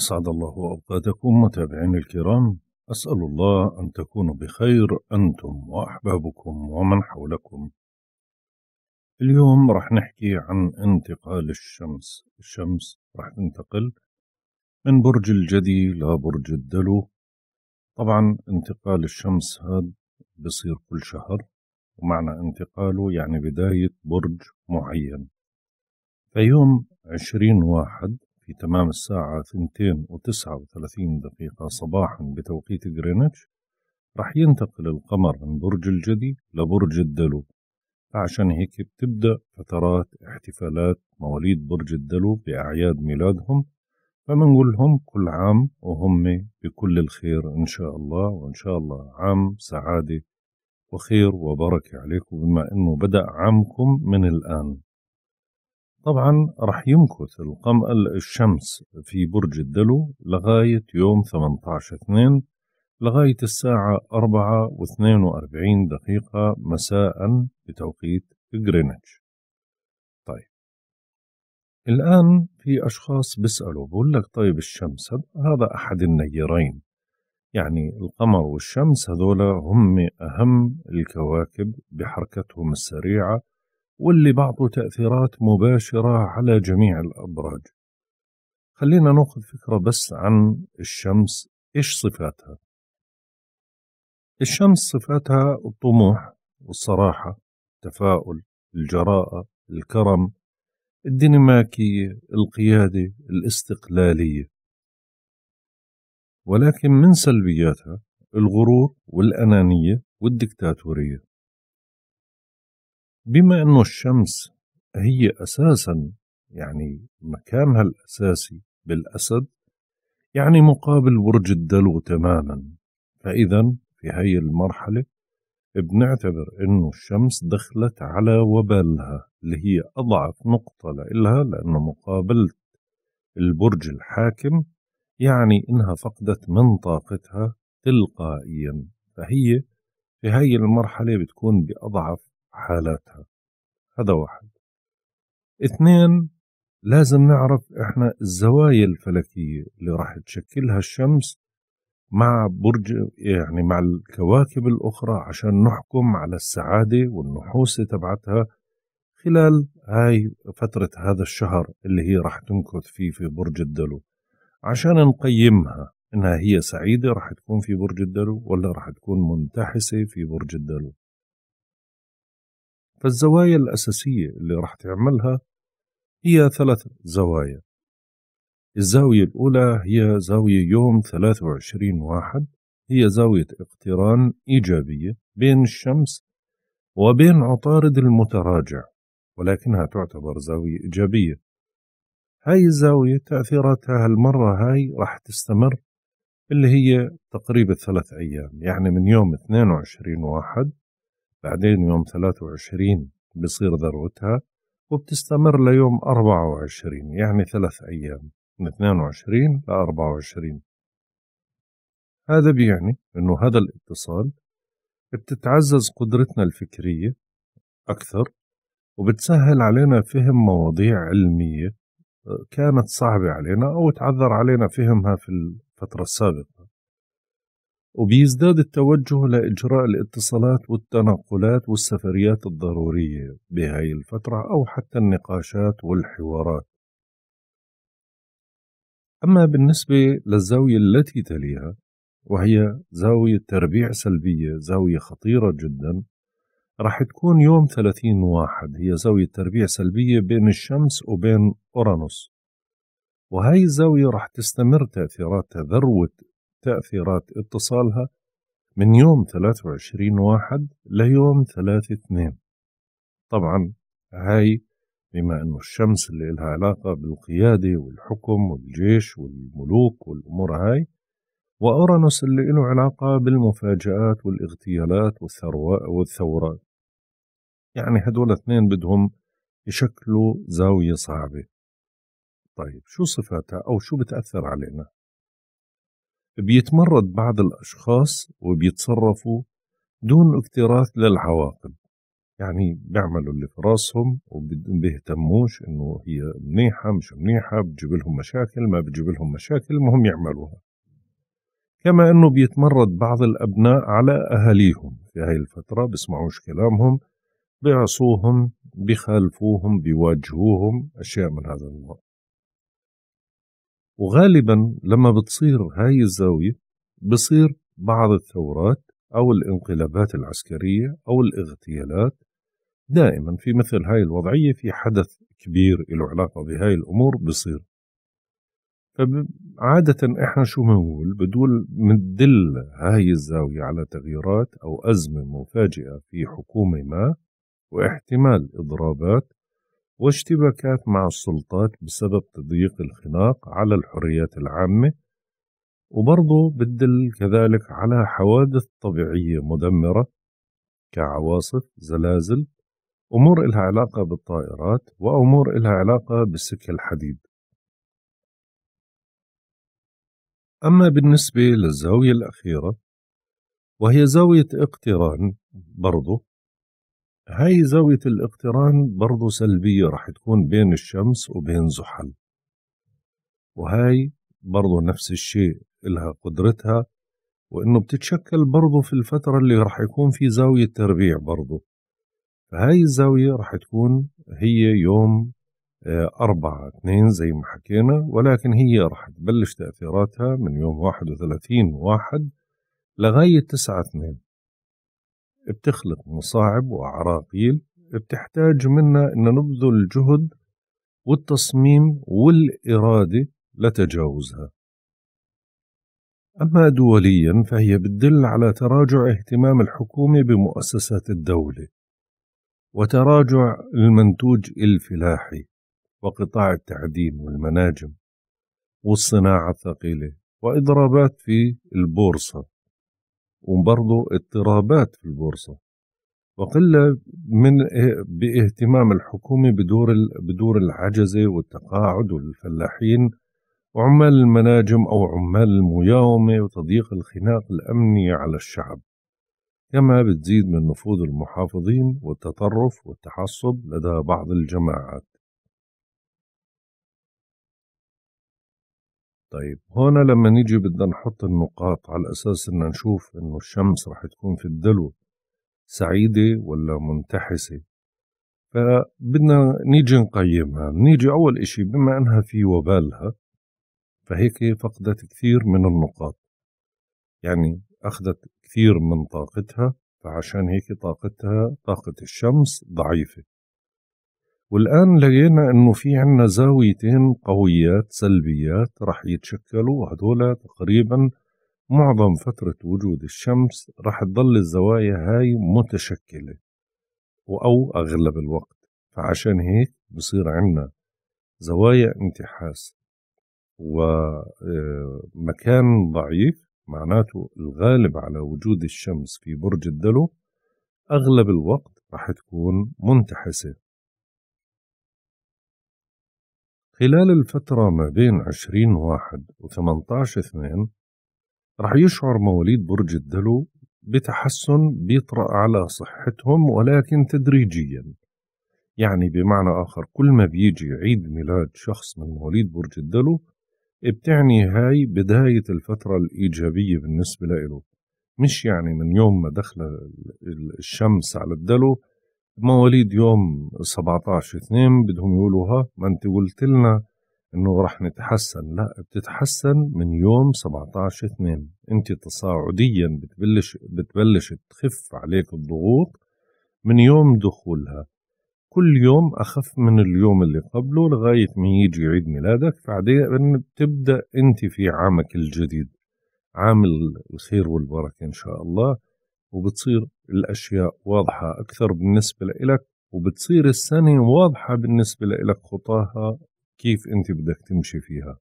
أسعد الله أوقاتكم متابعين الكرام أسأل الله أن تكونوا بخير أنتم وأحبابكم ومن حولكم اليوم رح نحكي عن انتقال الشمس الشمس رح تنتقل من برج الجدي لبرج الدلو طبعا انتقال الشمس هذا بصير كل شهر ومعنى انتقاله يعني بداية برج معين فيوم عشرين واحد في تمام الساعة 2.39 دقيقة صباحا بتوقيت غرينتش رح ينتقل القمر من برج الجدي لبرج الدلو فعشان هيك بتبدأ فترات احتفالات مواليد برج الدلو بأعياد ميلادهم فمنقول لهم كل عام وهم بكل الخير إن شاء الله وإن شاء الله عام سعادة وخير وبركة عليكم بما أنه بدأ عامكم من الآن طبعا رح يمكث الشمس في برج الدلو لغاية يوم 18 2 لغاية الساعة 4 و42 دقيقة مساء بتوقيت جرينتش طيب الآن في أشخاص بيسألوا بقول لك طيب الشمس هذا أحد النيرين يعني القمر والشمس هذولا هم أهم الكواكب بحركتهم السريعة واللي بعطوا تأثيرات مباشرة على جميع الأبراج خلينا ناخذ فكرة بس عن الشمس إيش صفاتها الشمس صفاتها الطموح والصراحة التفاؤل الجراءة الكرم الديناميكية القيادة الاستقلالية ولكن من سلبياتها الغرور والأنانية والدكتاتورية بما أنه الشمس هي أساسا يعني مكانها الأساسي بالأسد يعني مقابل برج الدلو تماما فإذا في هاي المرحلة بنعتبر انه الشمس دخلت على وبالها اللي هي اضعف نقطة لإلها لانه مقابلة البرج الحاكم يعني انها فقدت من طاقتها تلقائيا فهي في هاي المرحلة بتكون بأضعف حالاتها هذا واحد اثنين لازم نعرف احنا الزوايا الفلكية اللي راح تشكلها الشمس مع برج يعني مع الكواكب الأخرى عشان نحكم على السعادة والنحوسة تبعتها خلال هاي فترة هذا الشهر اللي هي راح تمكث فيه في برج الدلو عشان نقيمها إنها هي سعيدة راح تكون في برج الدلو ولا راح تكون منتحسة في برج الدلو فالزوايا الأساسية اللي راح تعملها هي ثلاث زوايا الزاوية الأولى هي زاوية يوم 23 واحد هي زاوية اقتران إيجابية بين الشمس وبين عطارد المتراجع ولكنها تعتبر زاوية إيجابية هاي الزاوية تأثيراتها هالمرة هاي راح تستمر اللي هي تقريبا ثلاث أيام يعني من يوم 22 واحد بعدين يوم 23 بصير ذروتها وبتستمر ليوم 24 يعني ثلاث أيام من 22 ل 24 هذا بيعني أنه هذا الاتصال بتتعزز قدرتنا الفكرية أكثر وبتسهل علينا فهم مواضيع علمية آه، كانت صعبة علينا أو تعذر علينا فهمها في الفترة السابقة وبيزداد التوجه لإجراء الاتصالات والتنقلات والسفريات الضرورية بهاي الفترة أو حتى النقاشات والحوارات أما بالنسبة للزاوية التي تليها وهي زاوية تربيع سلبية زاوية خطيرة جدا راح تكون يوم 30 واحد هي زاوية تربيع سلبية بين الشمس وبين أورانوس وهاي الزاوية راح تستمر تأثيراتها ذروة تأثيرات اتصالها من يوم 23 واحد ليوم 3 2 طبعا هاي بما أنه الشمس اللي لها علاقة بالقيادة والحكم والجيش والملوك والأمور هاي وأورانوس اللي له علاقة بالمفاجآت والاغتيالات والثورات يعني هدول اثنين بدهم يشكلوا زاوية صعبة طيب شو صفاتها أو شو بتأثر علينا بيتمرد بعض الأشخاص وبيتصرفوا دون اكتراث للعواقب يعني بيعملوا اللي في راسهم وبيهتموش انه هي منيحه مش منيحه بتجيب لهم مشاكل ما بتجيب لهم مشاكل المهم يعملوها كما انه بيتمرد بعض الابناء على اهاليهم في هاي الفتره بسمعوش كلامهم بيعصوهم بيخالفوهم بيواجهوهم اشياء من هذا النوع وغالبا لما بتصير هاي الزاوية بصير بعض الثورات أو الانقلابات العسكرية أو الاغتيالات دائما في مثل هاي الوضعية في حدث كبير له علاقة بهاي الأمور بصير فعادة إحنا شو بنقول بدول مندل هاي الزاوية على تغييرات أو أزمة مفاجئة في حكومة ما واحتمال إضرابات واشتباكات مع السلطات بسبب تضييق الخناق على الحريات العامة وبرضه بتدل كذلك على حوادث طبيعية مدمرة كعواصف زلازل أمور إلها علاقة بالطائرات وأمور إلها علاقة بالسكة الحديد أما بالنسبة للزاوية الأخيرة وهي زاوية اقتران برضه هاي زاوية الاقتران برضو سلبية رح تكون بين الشمس وبين زحل وهاي برضو نفس الشيء إلها قدرتها وإنه بتتشكل برضو في الفترة اللي رح يكون في زاوية تربيع برضو فهاي الزاوية رح تكون هي يوم آه، أربعة اثنين زي ما حكينا ولكن هي رح تبلش تأثيراتها من يوم واحد وثلاثين واحد لغاية تسعة اثنين بتخلق مصاعب وعراقيل بتحتاج منا أن نبذل جهد والتصميم والإرادة لتجاوزها أما دوليا فهي بتدل على تراجع اهتمام الحكومة بمؤسسات الدولة وتراجع المنتوج الفلاحي وقطاع التعدين والمناجم والصناعة الثقيلة وإضرابات في البورصة وبرضه اضطرابات في البورصة وقلة من اه، باهتمام الحكومة بدور بدور العجزة والتقاعد والفلاحين وعمال المناجم أو عمال المياومة وتضييق الخناق الأمني على الشعب كما بتزيد من نفوذ المحافظين والتطرف والتعصب لدى بعض الجماعات طيب هون لما نيجي بدنا نحط النقاط على أساس إن نشوف إنه الشمس رح تكون في الدلو سعيدة ولا منتحسة فبدنا نيجي نقيمها نيجي أول إشي بما أنها في وبالها فهيك فقدت كثير من النقاط يعني أخذت كثير من طاقتها فعشان هيك طاقتها طاقة الشمس ضعيفة والآن لقينا أنه في عنا زاويتين قويات سلبيات رح يتشكلوا هدول تقريبا معظم فترة وجود الشمس رح تضل الزوايا هاي متشكلة أو أغلب الوقت فعشان هيك بصير عنا زوايا انتحاس ومكان آه، ضعيف معناته الغالب على وجود الشمس في برج الدلو أغلب الوقت رح تكون منتحسة خلال الفترة ما بين عشرين واحد وثمنتاش اثنين رح يشعر مواليد برج الدلو بتحسن بيطرأ على صحتهم ولكن تدريجيا يعني بمعنى آخر كل ما بيجي عيد ميلاد شخص من مواليد برج الدلو بتعني هاي بداية الفترة الإيجابية بالنسبة له مش يعني من يوم ما دخل الشمس على الدلو مواليد يوم 17 اثنين بدهم يقولوها ما انت قلت لنا انه رح نتحسن لا بتتحسن من يوم 17 اثنين انت تصاعديا بتبلش بتبلش تخف عليك الضغوط من يوم دخولها كل يوم أخف من اليوم اللي قبله لغاية ما يجي عيد ميلادك بعدين تبدأ أنت في عامك الجديد عام الخير والبركة إن شاء الله وبتصير الأشياء واضحة أكثر بالنسبة لإلك وبتصير السنة واضحة بالنسبة لإلك خطاها كيف أنت بدك تمشي فيها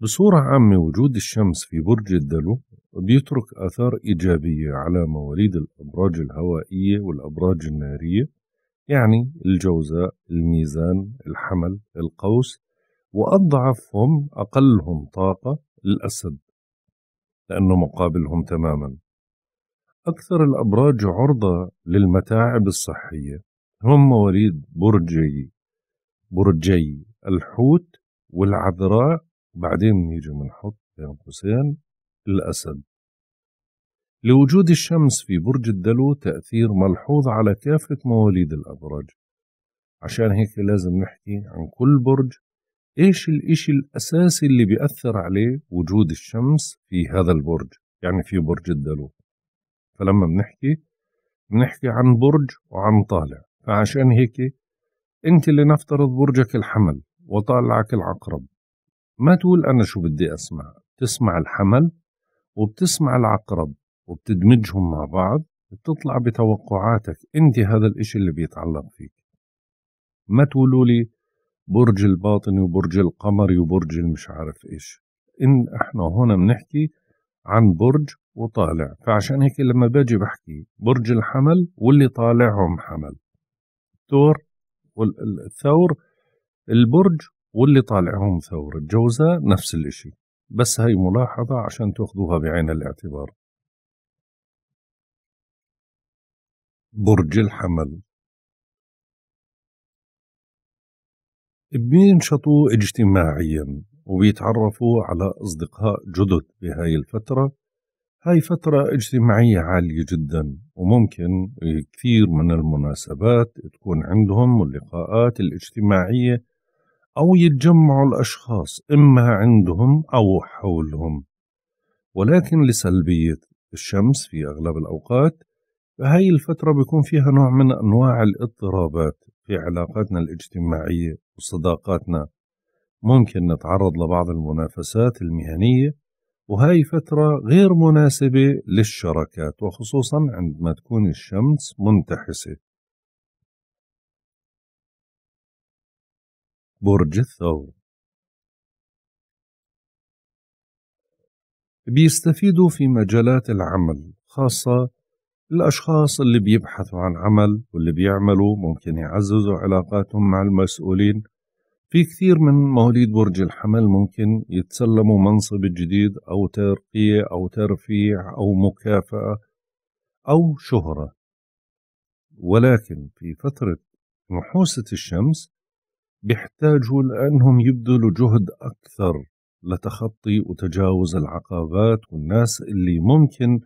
بصورة عامة وجود الشمس في برج الدلو بيترك آثار إيجابية على مواليد الأبراج الهوائية والأبراج النارية يعني الجوزاء الميزان الحمل القوس وأضعفهم أقلهم طاقة الأسد لأنه مقابلهم تماما أكثر الأبراج عرضة للمتاعب الصحية هم مواليد برجي برجي الحوت والعذراء وبعدين نيجي بنحط بين قوسين الأسد لوجود الشمس في برج الدلو تأثير ملحوظ على كافة مواليد الأبراج عشان هيك لازم نحكي عن كل برج إيش الإشي الأساسي اللي بيأثر عليه وجود الشمس في هذا البرج يعني في برج الدلو فلما بنحكي بنحكي عن برج وعن طالع فعشان هيك انت اللي نفترض برجك الحمل وطالعك العقرب ما تقول انا شو بدي اسمع تسمع الحمل وبتسمع العقرب وبتدمجهم مع بعض بتطلع بتوقعاتك انت هذا الاشي اللي بيتعلق فيك ما تقولوا لي برج الباطني وبرج القمري وبرج المش عارف ايش ان احنا هنا بنحكي عن برج وطالع فعشان هيك لما باجي بحكي برج الحمل واللي طالعهم حمل الثور والثور البرج واللي طالعهم ثور الجوزاء نفس الاشي بس هاي ملاحظة عشان تاخذوها بعين الاعتبار برج الحمل بينشطوا اجتماعيا وبيتعرفوا على أصدقاء جدد بهاي الفترة هاي فترة اجتماعية عالية جدا وممكن كثير من المناسبات تكون عندهم اللقاءات الاجتماعية أو يتجمعوا الأشخاص إما عندهم أو حولهم ولكن لسلبية الشمس في أغلب الأوقات فهي الفترة بيكون فيها نوع من أنواع الاضطرابات في علاقاتنا الاجتماعية وصداقاتنا ممكن نتعرض لبعض المنافسات المهنية وهاي فترة غير مناسبة للشراكات وخصوصا عندما تكون الشمس منتحسة برج الثور بيستفيدوا في مجالات العمل خاصة الأشخاص اللي بيبحثوا عن عمل واللي بيعملوا ممكن يعززوا علاقاتهم مع المسؤولين في كثير من مواليد برج الحمل ممكن يتسلموا منصب جديد أو ترقية أو ترفيع أو مكافأة أو شهرة ولكن في فترة نحوسة الشمس بيحتاجوا لأنهم يبذلوا جهد أكثر لتخطي وتجاوز العقبات والناس اللي ممكن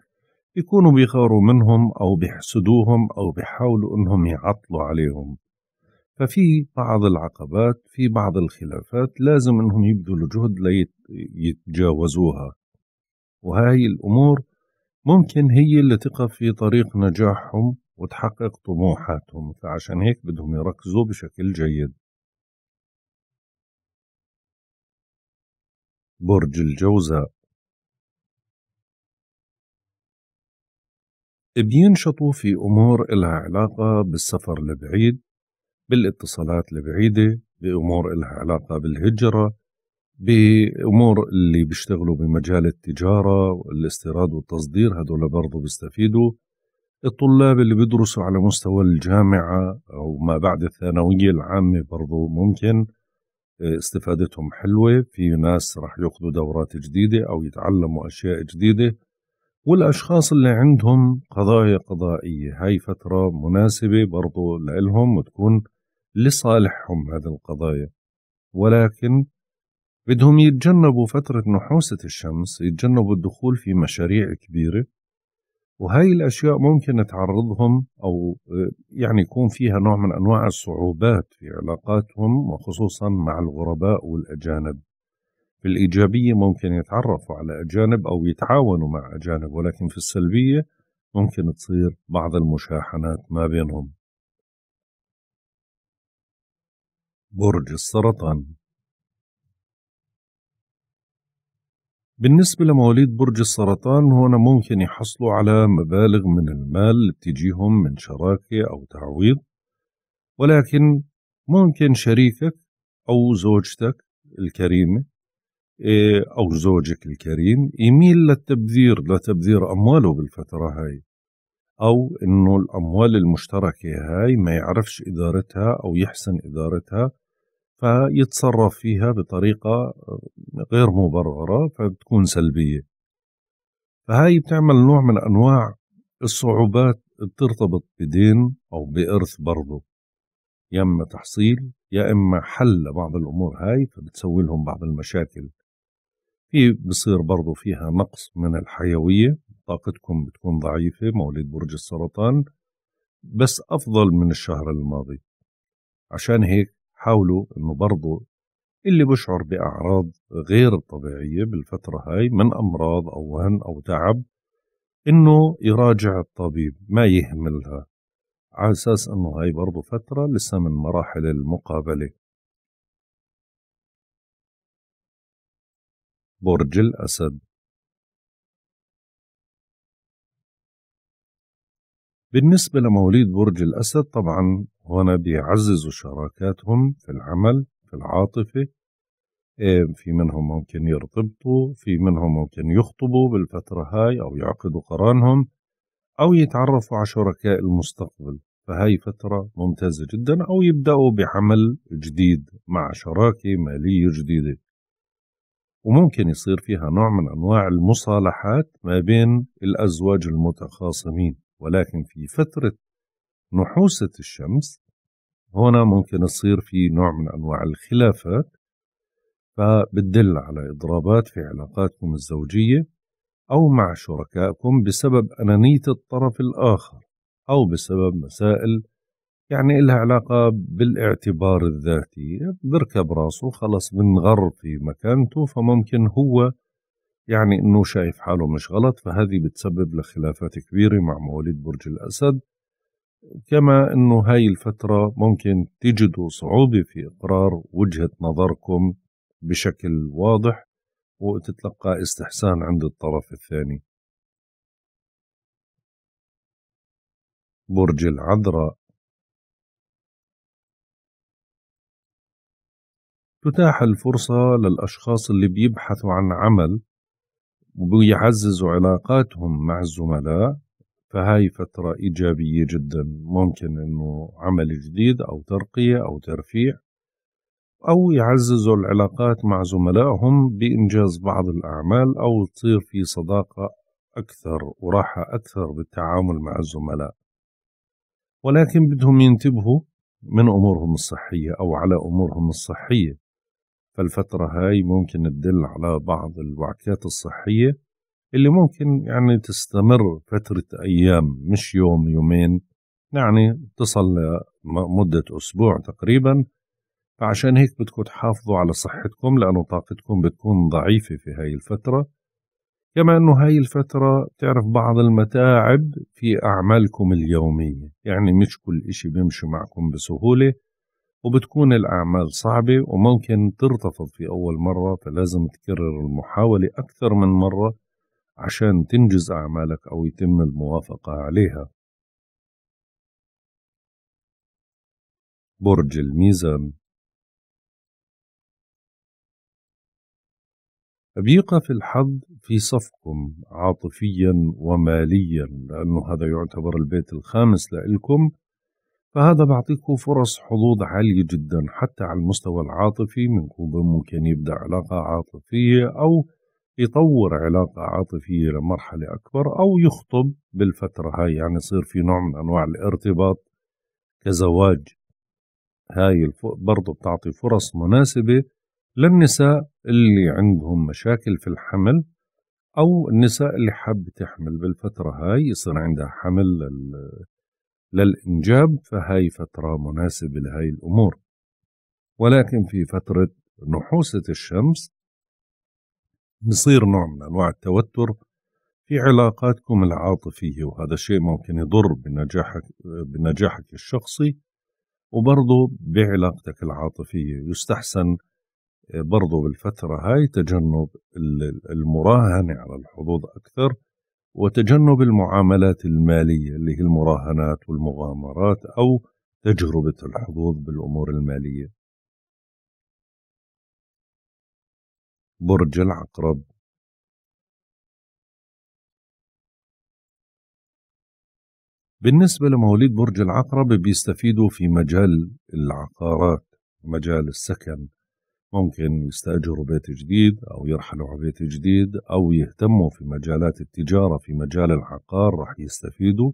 يكونوا بيغاروا منهم أو بيحسدوهم أو بيحاولوا أنهم يعطلوا عليهم ففي بعض العقبات في بعض الخلافات لازم أنهم يبذلوا جهد ليتجاوزوها وهاي الأمور ممكن هي اللي تقف في طريق نجاحهم وتحقق طموحاتهم فعشان هيك بدهم يركزوا بشكل جيد برج الجوزاء بينشطوا في أمور إلها علاقة بالسفر البعيد بالاتصالات البعيدة بأمور إلها علاقة بالهجرة بأمور اللي بيشتغلوا بمجال التجارة والاستيراد والتصدير هدول برضو بيستفيدوا الطلاب اللي بيدرسوا على مستوى الجامعة أو ما بعد الثانوية العامة برضو ممكن آه، استفادتهم حلوة في ناس رح يأخذوا دورات جديدة أو يتعلموا أشياء جديدة والأشخاص اللي عندهم قضايا قضائية هاي فترة مناسبة برضو لإلهم وتكون لصالحهم هذه القضايا ولكن بدهم يتجنبوا فترة نحوسة الشمس يتجنبوا الدخول في مشاريع كبيرة وهاي الأشياء ممكن تعرضهم أو آه، يعني يكون فيها نوع من أنواع الصعوبات في علاقاتهم وخصوصا مع الغرباء والأجانب الإيجابية ممكن يتعرفوا على أجانب أو يتعاونوا مع أجانب ولكن في السلبية ممكن تصير بعض المشاحنات ما بينهم برج السرطان بالنسبة لمواليد برج السرطان هنا ممكن يحصلوا على مبالغ من المال اللي بتجيهم من شراكة أو تعويض ولكن ممكن شريكك أو زوجتك الكريمة أو زوجك الكريم يميل للتبذير لتبذير أمواله بالفترة هاي أو إنه الأموال المشتركة هاي ما يعرفش إدارتها أو يحسن إدارتها فيتصرف فيها بطريقة آه، غير مبررة فبتكون سلبية فهاي بتعمل نوع من أنواع الصعوبات بترتبط بدين أو بإرث برضه يا إما تحصيل يا إما حل لبعض الأمور هاي فبتسوي لهم بعض المشاكل في إيه، بصير برضو فيها نقص من الحيوية طاقتكم بتكون ضعيفة مواليد برج السرطان بس أفضل من الشهر الماضي عشان هيك حاولوا أنه برضو اللي بشعر بأعراض غير طبيعية بالفترة هاي من أمراض أو وهن أو تعب إنه يراجع الطبيب ما يهملها على أساس إنه هاي برضو فترة لسه من مراحل المقابلة برج الأسد بالنسبة لمواليد برج الأسد طبعا هنا بيعززوا شراكاتهم في العمل في العاطفة إيه، في منهم ممكن يرتبطوا في منهم ممكن يخطبوا بالفترة هاي أو يعقدوا قرانهم أو يتعرفوا على شركاء المستقبل فهاي فترة ممتازة جدا أو يبدأوا بعمل جديد مع شراكة مالية جديدة وممكن يصير فيها نوع من أنواع المصالحات ما بين الأزواج المتخاصمين ولكن في فترة نحوسة الشمس هنا ممكن يصير في نوع من أنواع الخلافات فبتدل على إضرابات في علاقاتكم الزوجية أو مع شركائكم بسبب أنانية الطرف الآخر أو بسبب مسائل يعني إلها علاقة بالاعتبار الذاتي بركب راسه خلص بنغر في مكانته فممكن هو يعني أنه شايف حاله مش غلط فهذه بتسبب لخلافات كبيرة مع مواليد برج الأسد كما أنه هاي الفترة ممكن تجدوا صعوبة في إقرار وجهة نظركم بشكل واضح وتتلقى استحسان عند الطرف الثاني برج العذراء تتاح الفرصة للأشخاص اللي بيبحثوا عن عمل وبيعززوا علاقاتهم مع الزملاء فهاي فترة إيجابية جدا ممكن إنه عمل جديد أو ترقية أو ترفيع أو يعززوا العلاقات مع زملائهم بإنجاز بعض الأعمال أو تصير في صداقة أكثر وراحة أكثر بالتعامل مع الزملاء ولكن بدهم ينتبهوا من أمورهم الصحية أو على أمورهم الصحية فالفترة هاي ممكن تدل على بعض الوعكات الصحية اللي ممكن يعني تستمر فترة أيام مش يوم يومين يعني تصل لمدة أسبوع تقريبا فعشان هيك بدكم تحافظوا على صحتكم لأنه طاقتكم بتكون ضعيفة في هاي الفترة كما أنه هاي الفترة تعرف بعض المتاعب في أعمالكم اليومية يعني مش كل إشي بيمشي معكم بسهولة وبتكون الأعمال صعبة وممكن ترتفض في أول مرة فلازم تكرر المحاولة أكثر من مرة عشان تنجز أعمالك أو يتم الموافقة عليها برج الميزان بيقف الحظ في صفكم عاطفيا وماليا لأنه هذا يعتبر البيت الخامس لإلكم فهذا بعطيكم فرص حظوظ عالية جدا حتى على المستوى العاطفي منكم ممكن يبدأ علاقة عاطفية أو يطور علاقة عاطفية لمرحلة أكبر أو يخطب بالفترة هاي يعني يصير في نوع من أنواع الارتباط كزواج هاي برضه بتعطي فرص مناسبة للنساء اللي عندهم مشاكل في الحمل أو النساء اللي حابة تحمل بالفترة هاي يصير عندها حمل للإنجاب فهي فترة مناسبة لهي الأمور ولكن في فترة نحوسة الشمس بصير نوع من أنواع التوتر في علاقاتكم العاطفية وهذا الشيء ممكن يضر بنجاحك, بنجاحك الشخصي وبرضه بعلاقتك العاطفية يستحسن برضه بالفترة هاي تجنب المراهنة على الحظوظ أكثر وتجنب المعاملات المالية اللي هي المراهنات والمغامرات أو تجربة الحظوظ بالأمور المالية برج العقرب بالنسبة لمواليد برج العقرب بيستفيدوا في مجال العقارات مجال السكن ممكن يستأجروا بيت جديد أو يرحلوا على بيت جديد أو يهتموا في مجالات التجارة في مجال العقار راح يستفيدوا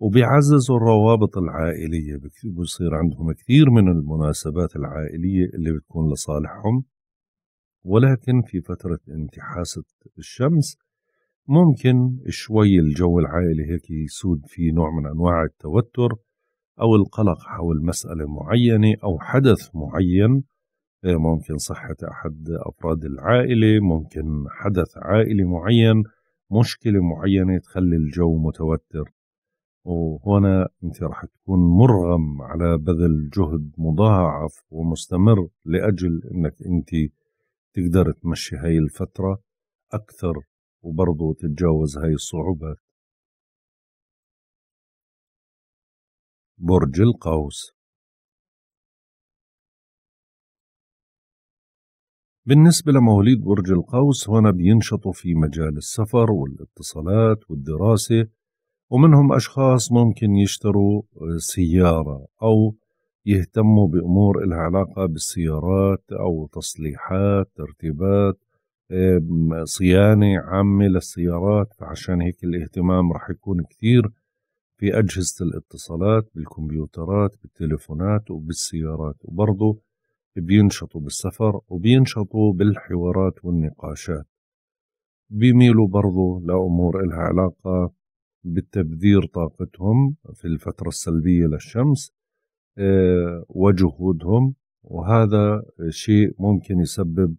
وبيعززوا الروابط العائلية بيصير عندهم كثير من المناسبات العائلية اللي بتكون لصالحهم ولكن في فترة انتحاسة الشمس ممكن شوي الجو العائلي هيك يسود في نوع من أنواع التوتر أو القلق حول مسألة معينة أو حدث معين ممكن صحة أحد أفراد العائلة ممكن حدث عائلي معين مشكلة معينة تخلي الجو متوتر وهنا أنت رح تكون مرغم على بذل جهد مضاعف ومستمر لأجل أنك أنت تقدر تمشي هاي الفترة أكثر وبرضه تتجاوز هاي الصعوبات برج القوس بالنسبة لمواليد برج القوس هنا بينشطوا في مجال السفر والاتصالات والدراسة ومنهم أشخاص ممكن يشتروا آه، سيارة أو يهتموا بأمور لها علاقة بالسيارات أو تصليحات ترتيبات صيانة عامة للسيارات فعشان هيك الاهتمام رح يكون كثير في أجهزة الاتصالات بالكمبيوترات بالتليفونات وبالسيارات وبرضه بينشطوا بالسفر وبينشطوا بالحوارات والنقاشات بيميلوا برضو لأمور إلها علاقة بالتبذير طاقتهم في الفترة السلبية للشمس آه، وجهودهم وهذا شيء ممكن يسبب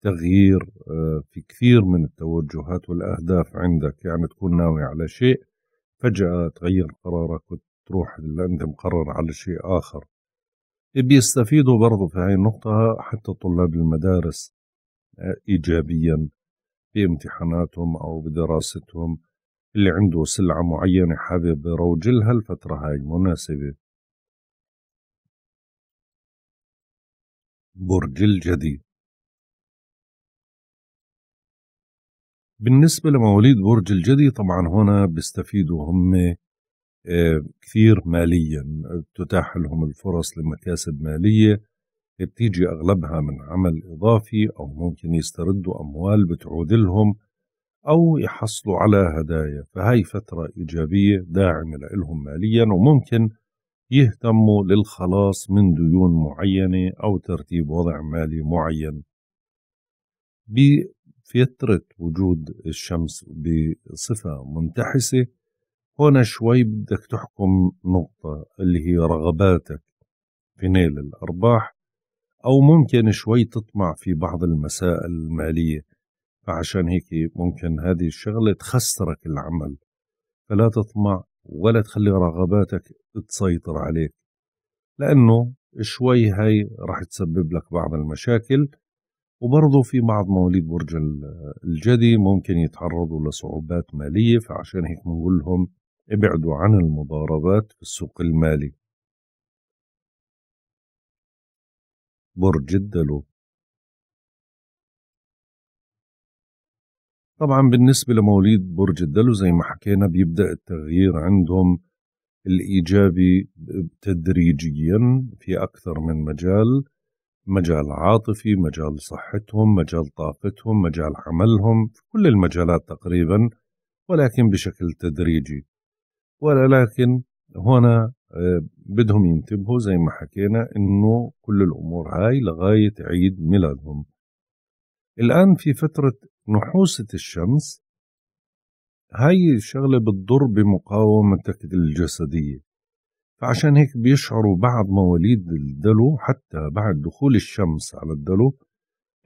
تغيير آه، في كثير من التوجهات والأهداف عندك يعني تكون ناوي على شيء فجأة تغير قرارك وتروح لأنك مقرر على شيء آخر بيستفيدوا برضو في هاي النقطة حتى طلاب المدارس آه، إيجابيا بامتحاناتهم أو بدراستهم اللي عنده سلعة معينة حابب يروجلها الفترة هاي مناسبة برج الجدي بالنسبة لمواليد برج الجدي طبعا هنا بيستفيدوا هم آه، كثير ماليا آه، تتاح لهم الفرص لمكاسب مالية آه، بتيجي أغلبها من عمل إضافي أو ممكن يستردوا أموال بتعود لهم أو يحصلوا على هدايا فهي فترة إيجابية داعمة لهم ماليا وممكن يهتموا للخلاص من ديون معينة أو ترتيب وضع مالي معين بفترة وجود الشمس بصفة منتحسة هنا شوي بدك تحكم نقطة اللي هي رغباتك في نيل الأرباح أو ممكن شوي تطمع في بعض المسائل المالية فعشان هيك ممكن هذه الشغلة تخسرك العمل فلا تطمع ولا تخلي رغباتك تسيطر عليك لأنه شوي هاي راح تسبب لك بعض المشاكل وبرضه في بعض مواليد برج الجدي ممكن يتعرضوا لصعوبات مالية فعشان هيك بنقول لهم ابعدوا عن المضاربات في السوق المالي برج الدلو طبعا بالنسبة لمواليد برج الدلو زي ما حكينا بيبدأ التغيير عندهم الإيجابي تدريجيا في أكثر من مجال مجال عاطفي مجال صحتهم مجال طاقتهم مجال عملهم في كل المجالات تقريبا ولكن بشكل تدريجي ولكن هنا آه، بدهم ينتبهوا زي ما حكينا انه كل الامور هاي لغايه عيد ميلادهم الان في فتره نحوسه الشمس هاي الشغله بتضر بمقاومتك الجسديه فعشان هيك بيشعروا بعض مواليد الدلو حتى بعد دخول الشمس على الدلو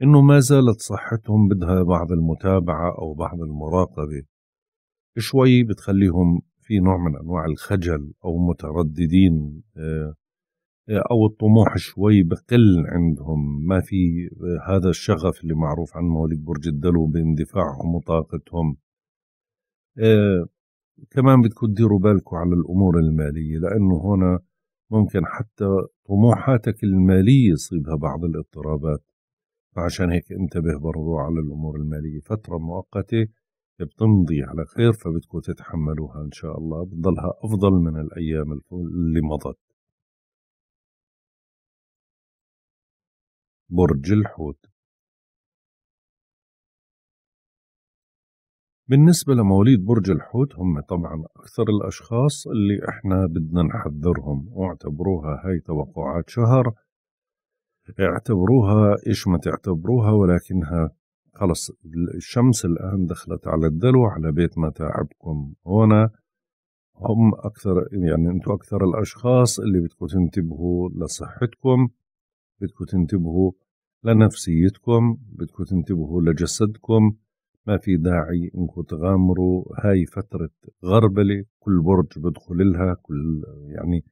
انه ما زالت صحتهم بدها بعض المتابعه او بعض المراقبه شوي بتخليهم في نوع من انواع الخجل او مترددين آه، او الطموح شوي بقل عندهم ما في آه، هذا الشغف اللي معروف عن مواليد برج الدلو باندفاعهم وطاقتهم آه، كمان بدكم تديروا بالكم على الامور الماليه لانه هنا ممكن حتى طموحاتك الماليه يصيبها بعض الاضطرابات فعشان هيك انتبه برضو على الامور الماليه فتره مؤقته بتمضي على خير فبدكم تتحملوها إن شاء الله بتضلها أفضل من الأيام اللي مضت برج الحوت بالنسبة لمواليد برج الحوت هم طبعا أكثر الأشخاص اللي إحنا بدنا نحذرهم واعتبروها هاي توقعات شهر اعتبروها إيش ما تعتبروها ولكنها خلص الشمس الآن دخلت على الدلو على بيت متاعبكم هنا هم أكثر يعني أنتم أكثر الأشخاص اللي بدكم تنتبهوا لصحتكم بدكم تنتبهوا لنفسيتكم بدكم تنتبهوا لجسدكم ما في داعي انكم تغامروا هاي فترة غربلة كل برج بدخل لها كل يعني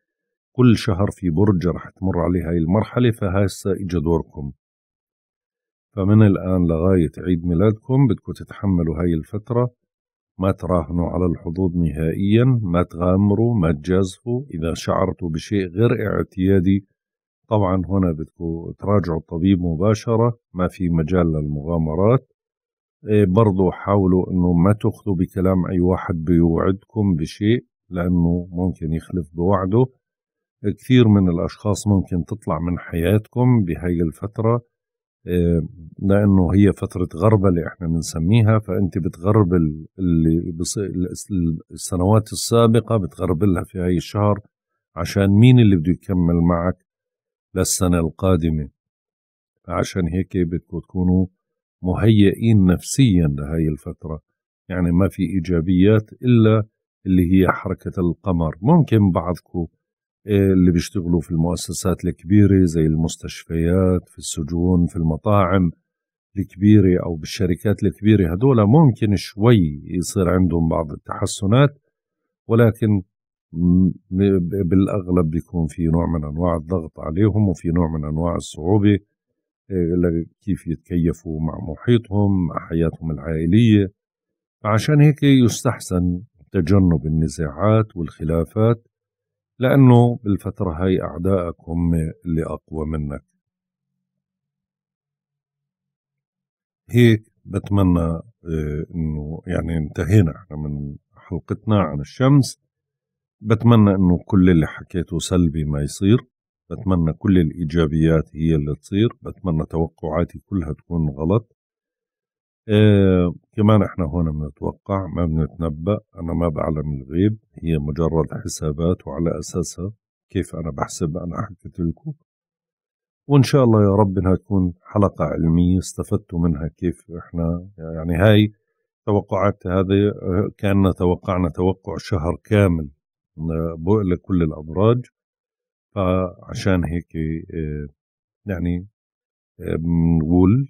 كل شهر في برج رح تمر عليه هاي المرحلة فهسا إجا دوركم فمن الآن لغاية عيد ميلادكم بدكم تتحملوا هاي الفترة ما تراهنوا على الحظوظ نهائيا ما تغامروا ما تجازفوا إذا شعرتوا بشيء غير اعتيادي طبعا هنا بدكم تراجعوا الطبيب مباشرة ما في مجال للمغامرات إيه، برضو حاولوا انه ما تاخذوا بكلام اي واحد بيوعدكم بشيء لانه ممكن يخلف بوعده كثير من الاشخاص ممكن تطلع من حياتكم بهاي الفتره إيه، لانه هي فتره غربله احنا بنسميها فانت بتغربل اللي السنوات السابقه بتغربلها في هاي الشهر عشان مين اللي بده يكمل معك للسنه القادمه عشان هيك بدكم تكونوا مهيئين نفسيا لهي الفتره يعني ما في ايجابيات الا اللي هي حركه القمر ممكن بعضكم اللي بيشتغلوا في المؤسسات الكبيرة زي المستشفيات في السجون في المطاعم الكبيرة أو بالشركات الكبيرة هدول ممكن شوي يصير عندهم بعض التحسنات ولكن بالأغلب بيكون في نوع من أنواع الضغط عليهم وفي نوع من أنواع الصعوبة كيف يتكيفوا مع محيطهم مع حياتهم العائلية فعشان هيك يستحسن تجنب النزاعات والخلافات لأنه بالفترة هاي أعدائك هم اللي أقوى منك هيك بتمنى آه، انه يعني انتهينا احنا من حلقتنا عن الشمس بتمنى انه كل اللي حكيته سلبي ما يصير بتمنى كل الايجابيات هي اللي تصير بتمنى توقعاتي كلها تكون غلط آه، كمان احنا هون بنتوقع ما بنتنبأ انا ما بعلم الغيب هي مجرد حسابات وعلى اساسها كيف انا بحسب انا حكيت لكم وان شاء الله يا رب انها تكون حلقه علميه استفدتوا منها كيف احنا يعني هاي توقعات هذه آه، كأننا توقعنا توقع شهر كامل لكل الابراج فعشان هيك آه، يعني بنقول